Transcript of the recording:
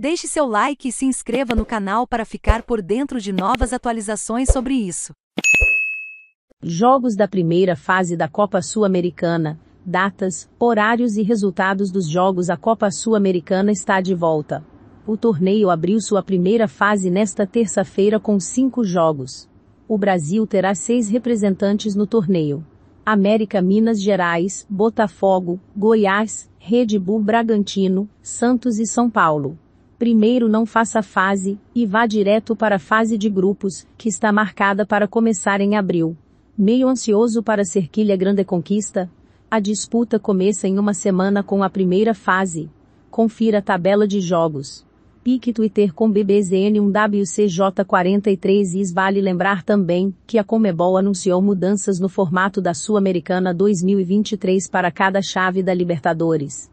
Deixe seu like e se inscreva no canal para ficar por dentro de novas atualizações sobre isso. Jogos da primeira fase da Copa Sul-Americana. Datas, horários e resultados dos jogos. A Copa Sul-Americana está de volta. O torneio abriu sua primeira fase nesta terça-feira com cinco jogos. O Brasil terá seis representantes no torneio. América Minas Gerais, Botafogo, Goiás, Red Bull Bragantino, Santos e São Paulo primeiro não faça fase, e vá direto para a fase de grupos, que está marcada para começar em abril. Meio ansioso para Quilha é Grande Conquista? A disputa começa em uma semana com a primeira fase. Confira a tabela de jogos. Pique Twitter com BBZN1WCJ43 IS vale lembrar também que a Comebol anunciou mudanças no formato da Sul-Americana 2023 para cada chave da Libertadores.